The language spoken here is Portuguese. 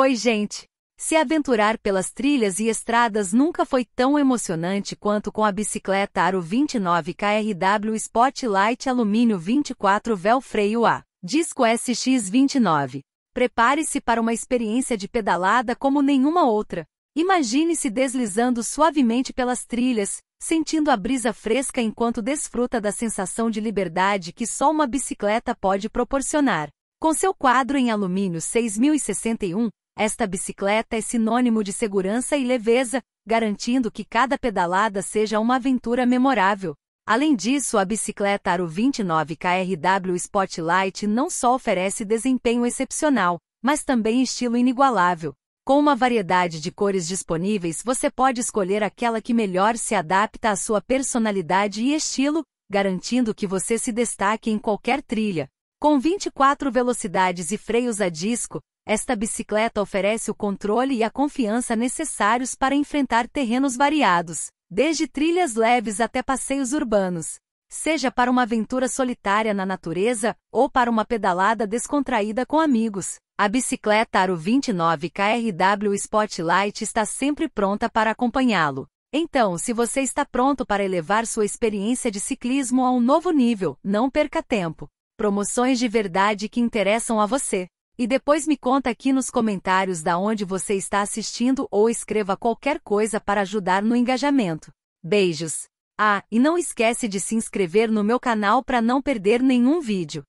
Oi, gente! Se aventurar pelas trilhas e estradas nunca foi tão emocionante quanto com a bicicleta Aro 29 KRW Spotlight Alumínio 24 Véu Freio A. Disco SX29. Prepare-se para uma experiência de pedalada como nenhuma outra. Imagine-se deslizando suavemente pelas trilhas, sentindo a brisa fresca enquanto desfruta da sensação de liberdade que só uma bicicleta pode proporcionar. Com seu quadro em alumínio 6061, esta bicicleta é sinônimo de segurança e leveza, garantindo que cada pedalada seja uma aventura memorável. Além disso, a bicicleta Aro 29 KRW Spotlight não só oferece desempenho excepcional, mas também estilo inigualável. Com uma variedade de cores disponíveis, você pode escolher aquela que melhor se adapta à sua personalidade e estilo, garantindo que você se destaque em qualquer trilha. Com 24 velocidades e freios a disco, esta bicicleta oferece o controle e a confiança necessários para enfrentar terrenos variados, desde trilhas leves até passeios urbanos. Seja para uma aventura solitária na natureza ou para uma pedalada descontraída com amigos, a bicicleta Aro 29 KRW Spotlight está sempre pronta para acompanhá-lo. Então, se você está pronto para elevar sua experiência de ciclismo a um novo nível, não perca tempo. Promoções de verdade que interessam a você. E depois me conta aqui nos comentários da onde você está assistindo ou escreva qualquer coisa para ajudar no engajamento. Beijos! Ah, e não esquece de se inscrever no meu canal para não perder nenhum vídeo.